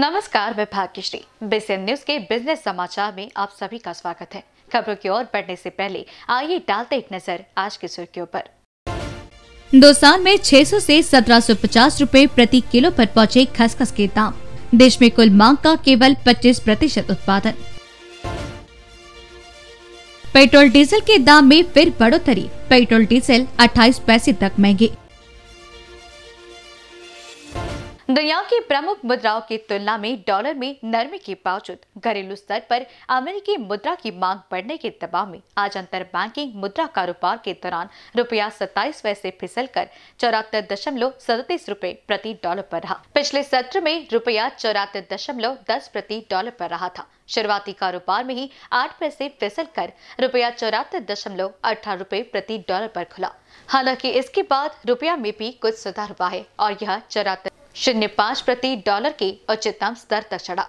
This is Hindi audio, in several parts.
नमस्कार मैं भाग्यश्री बीसीएन न्यूज के बिजनेस समाचार में आप सभी का स्वागत है खबरों की ओर बढ़ने से पहले आइए डालते एक नजर आज की सुर्खियों पर हिंदुस्तान में 600 से 1750 रुपए प्रति किलो पर पहुंचे खसखस के दाम देश में कुल मांग का केवल 25 प्रतिशत उत्पादन पेट्रोल डीजल के दाम में फिर बढ़ोतरी पेट्रोल डीजल 28 पैसे तक महंगे दुनिया की प्रमुख मुद्राओं की तुलना में डॉलर में नरमी के बावजूद घरेलू स्तर पर अमेरिकी मुद्रा की मांग बढ़ने के दबाव में आज अंतर बैंकिंग मुद्रा कारोबार के दौरान रुपया सत्ताईस पैसे फिसल कर चौरातर दशमलव सैतीस रूपए प्रति डॉलर पर रहा पिछले सत्र में रुपया चौरातर दशमलव दस प्रति डॉलर पर रहा था शुरुआती कारोबार में ही आठ पैसे फिसल कर रुपया चौरातर दशमलव अठारह रूपए प्रति डॉलर पर खुला हालांकि इसके बाद रुपया में भी कुछ सुधार हुआ है और यह चौरातर शून्य पांच प्रति डॉलर के उच्चतम स्तर तक चढ़ा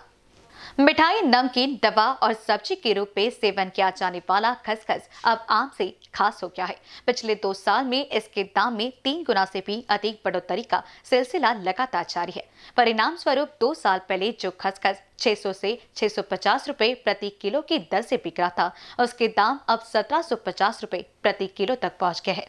मिठाई नमकीन दवा और सब्जी के रूप में सेवन किया जाने वाला खसखस अब आम से खास हो गया है पिछले दो साल में इसके दाम में तीन गुना से भी अधिक बढ़ोतरी का सिलसिला लगातार जारी है परिणाम स्वरूप दो साल पहले जो खसखस 600 से 650 रुपए प्रति किलो की दर से बिक रहा था उसके दाम अब 1750 रुपए प्रति किलो तक पहुंच गए हैं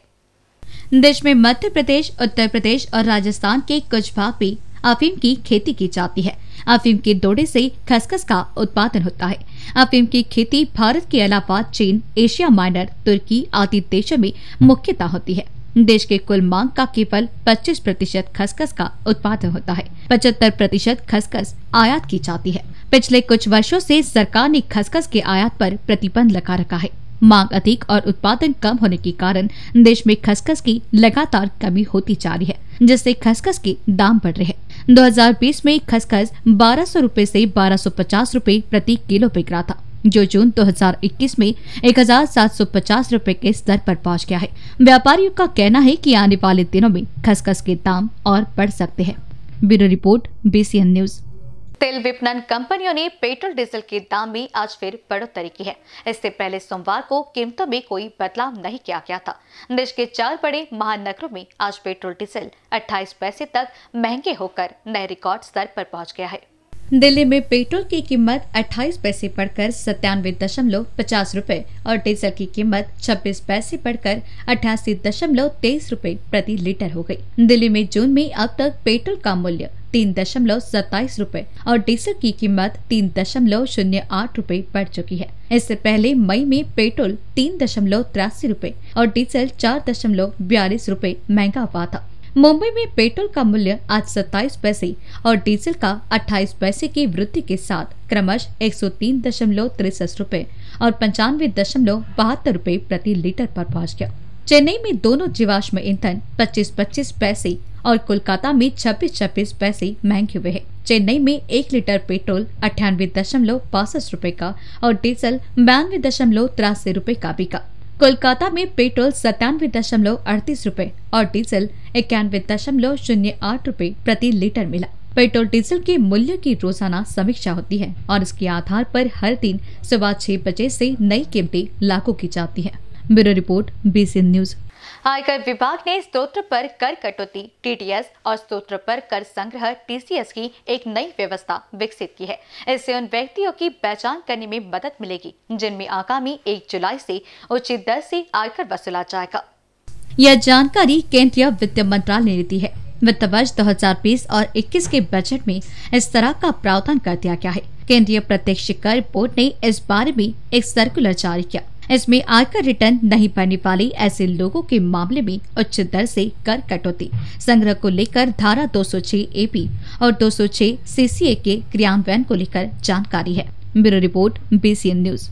देश में मध्य प्रदेश उत्तर प्रदेश और राजस्थान के कुछ भाग में अफीम की खेती की जाती है अफीम के दौड़े से खसखस का उत्पादन होता है अफीम की खेती भारत के अलावा चीन एशिया माइनर तुर्की आदि देशों में मुख्यता होती है देश के कुल मांग का केवल 25 प्रतिशत खसखस का उत्पादन होता है 75 प्रतिशत खसखस आयात की जाती है पिछले कुछ वर्षों से सरकार ने खसखस के आयात पर प्रतिबंध लगा रखा है मांग अधिक और उत्पादन कम होने के कारण देश में खसखस की लगातार कमी होती जा रही है जिससे खसखस के दाम बढ़ रहे हैं 2020 में खसखस बारह सौ रूपए ऐसी बारह सौ पचास रूपए प्रति किलो बिक रहा था जो जून 2021 में 1,750 रुपए के स्तर पर पहुंच गया है व्यापारियों का कहना है कि आने वाले दिनों में खसखस के दाम और बढ़ सकते हैं ब्यूरो रिपोर्ट बीसीएन न्यूज़ तेल विपणन कंपनियों ने पेट्रोल डीजल के दाम में आज फिर बढ़ोतरी की है इससे पहले सोमवार को कीमतों में कोई बदलाव नहीं किया गया था देश के चार बड़े महानगरों में आज पेट्रोल डीजल 28 पैसे तक महंगे होकर नए रिकॉर्ड स्तर पर पहुंच गया है दिल्ली में पेट्रोल की कीमत 28 पैसे बढ़कर सत्तानवे दशमलव पचास रूपए और डीजल की कीमत 26 पैसे बढ़कर अठासी दशमलव तेईस रूपए प्रति लीटर हो गई। दिल्ली में जून में अब तक पेट्रोल का मूल्य तीन दशमलव सत्ताईस रूपए और डीजल की कीमत तीन दशमलव शून्य आठ रूपए बढ़ चुकी है इससे पहले मई में पेट्रोल तीन दशमलव तिरासी रूपए और डीजल चार दशमलव बयालीस रूपए महंगा हुआ था मुंबई में पेट्रोल का मूल्य आज सत्ताईस पैसे और डीजल का अट्ठाईस पैसे की वृद्धि के साथ क्रमश एक सौ तीन दशमलव तिरसठ रूपए और पंचानवे दशमलव बहत्तर रूपए प्रति लीटर पर पहुंच गया चेन्नई में दोनों जीवाश्म ईंधन पच्चीस पच्चीस पैसे और कोलकाता में छब्बीस छब्बीस पैसे महंगे हुए हैं चेन्नई में एक लीटर पेट्रोल अठानवे दशमलव बासठ रूपए का और डीजल बयानवे दशमलव तिरासी रूपए का बिका कोलकाता में पेट्रोल सत्तानवे दशमलव अड़तीस रूपए और डीजल इक्यानवे दशमलव शून्य आठ रूपए प्रति लीटर मिला पेट्रोल डीजल के मूल्य की रोजाना समीक्षा होती है और इसके आधार पर हर दिन सुबह छह बजे से नई कीमतें लागू की जाती है ब्यूरो रिपोर्ट बीसी न्यूज आयकर विभाग ने स्त्रोत्र पर कर कटौती टीडीएस और स्त्रोत्र पर कर संग्रह टीसीएस की एक नई व्यवस्था विकसित की है इससे उन व्यक्तियों की पहचान करने में मदद मिलेगी जिनमें आगामी एक जुलाई से उचित दर से आयकर वसूला जाएगा यह जानकारी केंद्रीय वित्त मंत्रालय ने दी है वित्त वर्ष दो और 21 के बजट में इस तरह का प्रावधान कर दिया गया है केंद्रीय प्रत्यक्ष कर बोर्ड ने इस बारे में एक सर्कुलर जारी किया इसमें आयकर रिटर्न नहीं भरने वाले ऐसे लोगों के मामले में उच्च दर से कर कटौती संग्रह को लेकर धारा 206 एपी और 206 सीसीए के क्रियान्वयन को लेकर जानकारी है ब्यूरो रिपोर्ट बीसीएन न्यूज़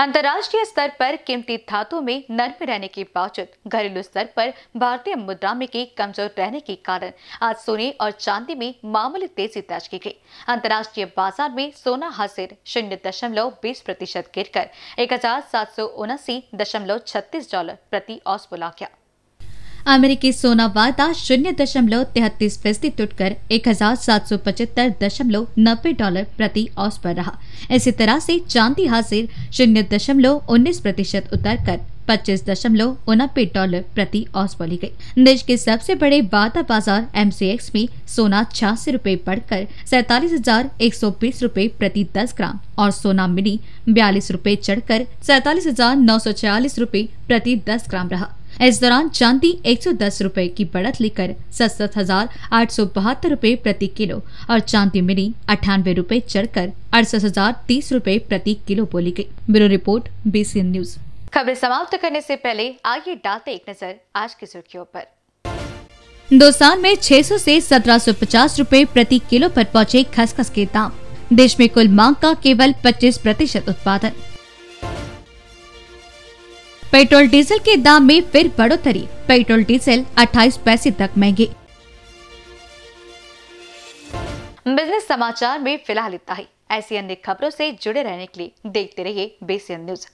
अंतर्राष्ट्रीय स्तर पर कीमती धातु में नरम रहने के बावजूद घरेलू स्तर पर भारतीय मुद्रा में के कमजोर रहने के कारण आज सोने और चांदी में मामूली तेजी दर्ज की गई अंतर्राष्ट्रीय बाजार में सोना हासिर शून्य दशमलव बीस प्रतिशत गिर कर एक हजार सात सौ उनासी दशमलव छत्तीस डॉलर प्रति बुला गया अमेरिकी सोना वायदा शून्य दशमलव तिहत्तीस फीसदी कर एक हजार सात सौ पचहत्तर दशमलव नब्बे डॉलर प्रति औस पर रहा इसी तरह से चांदी हाजिर शून्य दशमलव उन्नीस प्रतिशत उतर कर पच्चीस दशमलव उनबे डॉलर प्रति औस बोली गई। देश के सबसे बड़े वार्ता बाजार एम में सोना छियासी रूपए बढ़कर सैतालीस हजार एक सौ बीस रूपए प्रति दस ग्राम और सोना मिनी बयालीस रूपए चढ़कर सैतालीस हजार नौ सौ छियालीस रूपए प्रति दस ग्राम रहा इस दौरान चांदी एक सौ दस की बढ़त लेकर सड़सठ हजार आठ सौ बहत्तर प्रति किलो और चांदी मिनी अठानवे चढ़ चढ़कर अड़सठ हजार तीस रूपए प्रति किलो बोली गयी ब्यूरो रिपोर्ट बीसी न्यूज खबरें समाप्त करने से पहले आगे डालते एक नजर आज की सुर्खियों पर हिंदुस्तान में 600 से 1750 रुपए प्रति किलो पर पहुंचे खसखस के दाम देश में कुल मांग का केवल 25 प्रतिशत उत्पादन पेट्रोल डीजल के दाम में फिर बढ़ोतरी पेट्रोल डीजल 28 पैसे तक महंगे बिजनेस समाचार में फिलहाल इतना ही ऐसी अन्य खबरों से जुड़े रहने के लिए देखते रहिए बेसियन न्यूज